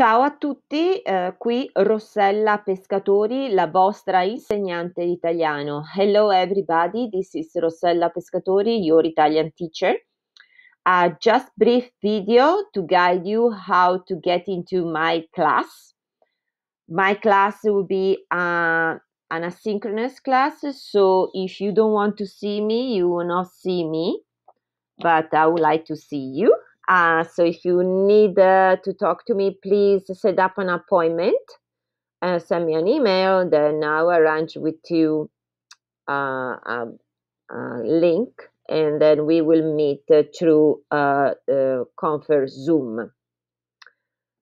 Ciao a tutti, eh, qui Rossella Pescatori, la vostra insegnante di italiano. Hello everybody, this is Rossella Pescatori, your Italian teacher. A just brief video to guide you how to get into my class. My class will be uh, an asynchronous class, so if you don't want to see me, you will not see me, but I would like to see you. Uh, so if you need uh, to talk to me, please set up an appointment. Uh, send me an email, then I'll arrange with you a, uh, um, a link, and then we will meet uh, through uh, conference Zoom.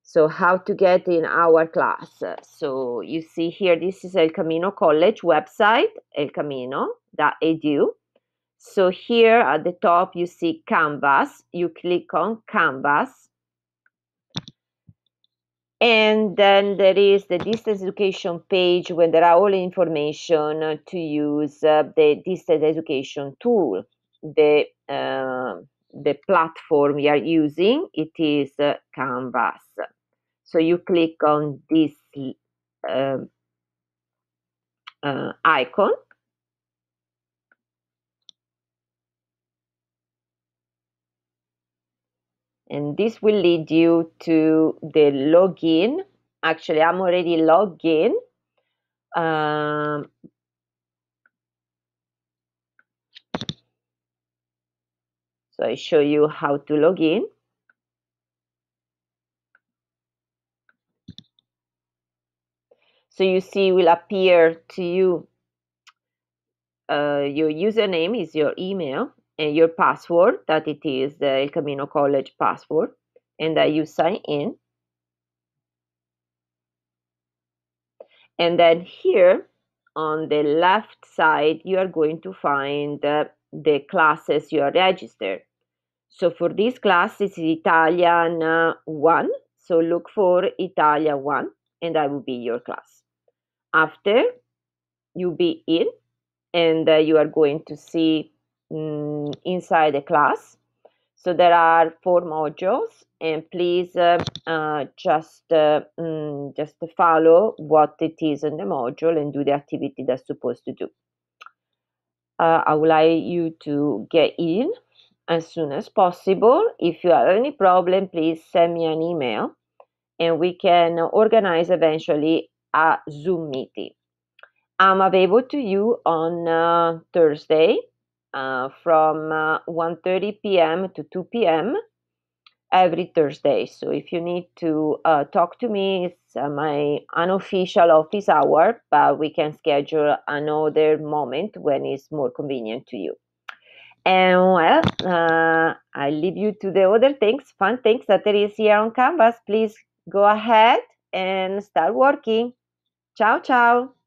So how to get in our class. So you see here, this is El Camino College website, elcamino.edu. So here at the top, you see canvas. You click on canvas. And then there is the distance education page where there are all information to use uh, the distance education tool, the, uh, the platform you are using, it is uh, Canvas. So you click on this uh, uh, icon and this will lead you to the login. Actually, I'm already logged in. Um, so I show you how to log in. So you see will appear to you, uh, your username is your email your password that it is the El Camino College password and that you sign in. And then here on the left side, you are going to find uh, the classes you are registered. So for this class, it's Italian uh, 1. So look for Italia 1 and that will be your class. After you be in and uh, you are going to see Mm, inside the class. So there are four modules, and please uh, uh, just uh, um, just follow what it is in the module and do the activity that's supposed to do. Uh, I would like you to get in as soon as possible. If you have any problem, please send me an email, and we can organize eventually a Zoom meeting. I'm available to you on uh, Thursday uh, from uh, 1.30 p.m. to 2 p.m. every Thursday. So if you need to uh, talk to me, it's uh, my unofficial office hour, but we can schedule another moment when it's more convenient to you. And well, uh, I leave you to the other things, fun things that there is here on Canvas. Please go ahead and start working. Ciao, ciao.